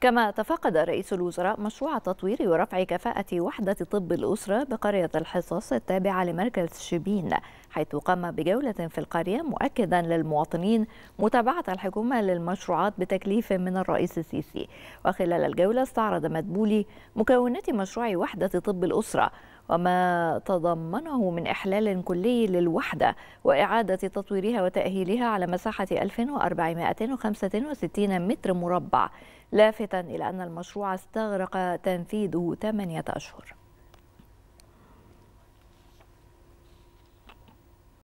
كما تفقد رئيس الوزراء مشروع تطوير ورفع كفاءة وحدة طب الأسرة بقرية الحصص التابعة لمركز شبين حيث قام بجولة في القرية مؤكدا للمواطنين متابعة الحكومة للمشروعات بتكليف من الرئيس السيسي وخلال الجولة استعرض مدبولي مكونات مشروع وحدة طب الأسرة وما تضمنه من إحلال كلي للوحدة وإعادة تطويرها وتأهيلها على مساحة 1465 متر مربع لافتا إلى أن المشروع استغرق تنفيذه 8 أشهر